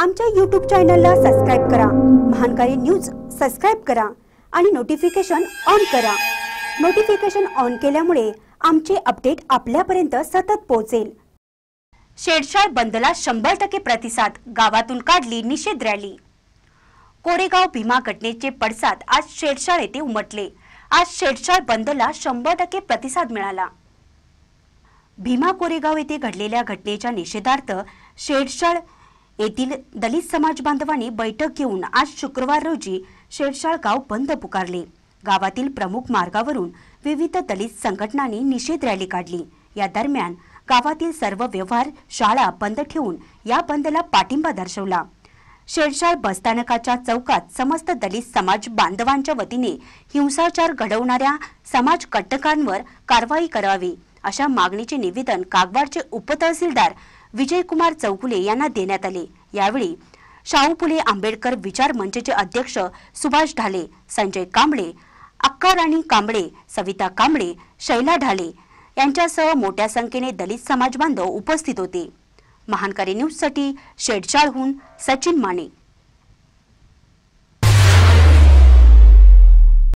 आमच्या यूट्यूब चॅनलला सबस्क्राईब करा महानकारी न्यूज सबस्क्राईब करा आणि नोटिफिकेशन ऑन करा नोटिफिकेशन ऑन केल्यामुळे आमचे अपडेट आपल्यापर्यंत सतत पोहोचेल शेडशाळ बंदला शंभर टक्के प्रतिसाद गावातून काढली निषेध रॅली कोरेगाव भीमा घटनेचे पडसाद आज शेडशाळ येथे उमटले आज शेडशाळ बंदला शंभर टक्के प्रतिसाद मिळाला भीमा कोरेगाव येथे घडलेल्या घटनेच्या निषेधार्थ शेडशाळ येथील दलित समाज बांधवांनी बैठक घेऊन आज शुक्रवार रोजी शेडशाळ गाव बंद पुकारले गावातील प्रमुख मार्गावरून विविध दलित संघटनांनी निषेध रॅली काढली या दरम्यान गावातील सर्व व्यवहार शाळा बंद ठेवून या बंदला पाठिंबा दर्शवला शेडशाळ बसस्थानकाच्या चौकात समस्त दलित समाज बांधवांच्या वतीने हिंसाचार घडवणाऱ्या समाज कट्टकांवर कारवाई करावी अशा मागणीचे निवेदन कागवाडचे उपतहसीलदार विजयकुमार चौकुले यांना देण्यात आले यावेळी शाहू फुले आंबेडकर विचार मंचचे अध्यक्ष सुभाष ढाले संजय कांबळे अक्काराणी कांबळे सविता कांबळे शैला ढाले यांच्यासह मोठ्या संख्येने दलित समाज बांधव उपस्थित होते महानकारी न्यूजसाठी शेडचाळहून सचिन माने